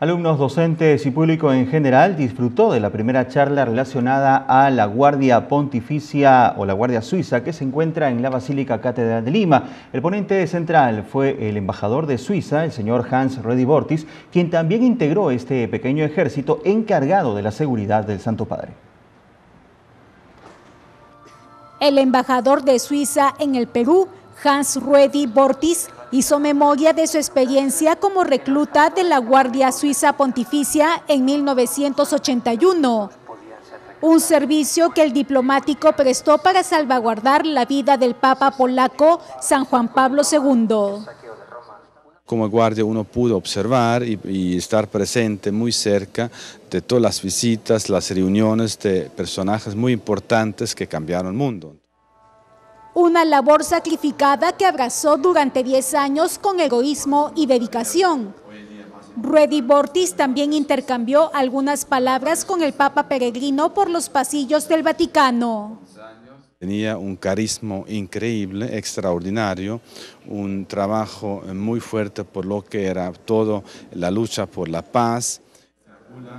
Alumnos, docentes y público en general disfrutó de la primera charla relacionada a la Guardia Pontificia o la Guardia Suiza que se encuentra en la Basílica Catedral de Lima. El ponente central fue el embajador de Suiza, el señor Hans ruedi Bortis, quien también integró este pequeño ejército encargado de la seguridad del Santo Padre. El embajador de Suiza en el Perú, Hans Ruedi Bortis, Hizo memoria de su experiencia como recluta de la Guardia Suiza Pontificia en 1981, un servicio que el diplomático prestó para salvaguardar la vida del Papa polaco San Juan Pablo II. Como guardia uno pudo observar y, estar presente muy cerca de todas las visitas, las reuniones de personajes muy importantes que cambiaron el mundo una labor sacrificada que abrazó durante 10 años con egoísmo y dedicación. Ruedi Bortis también intercambió algunas palabras con el Papa Peregrino por los pasillos del Vaticano. Tenía un carisma increíble, extraordinario, un trabajo muy fuerte por lo que era todo la lucha por la paz,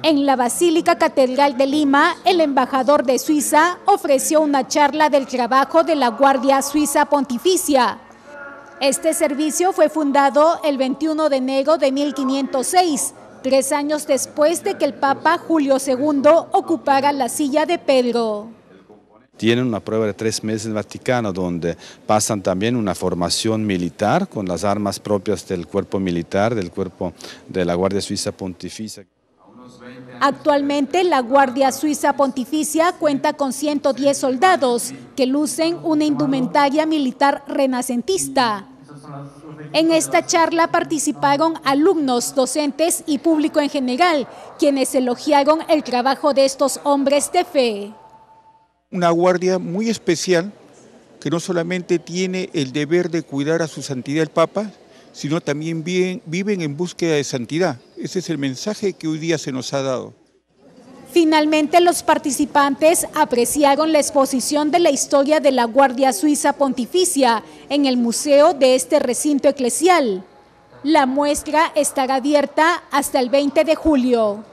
en la Basílica Catedral de Lima, el embajador de Suiza ofreció una charla del trabajo de la Guardia Suiza Pontificia. Este servicio fue fundado el 21 de enero de 1506, tres años después de que el Papa Julio II ocupara la silla de Pedro tienen una prueba de tres meses en Vaticano, donde pasan también una formación militar con las armas propias del cuerpo militar, del cuerpo de la Guardia Suiza Pontificia. Actualmente la Guardia Suiza Pontificia cuenta con 110 soldados que lucen una indumentaria militar renacentista. En esta charla participaron alumnos, docentes y público en general, quienes elogiaron el trabajo de estos hombres de fe. Una guardia muy especial que no solamente tiene el deber de cuidar a su santidad el Papa, sino también viven, viven en búsqueda de santidad. Ese es el mensaje que hoy día se nos ha dado. Finalmente, los participantes apreciaron la exposición de la historia de la Guardia Suiza Pontificia en el museo de este recinto eclesial. La muestra estará abierta hasta el 20 de julio.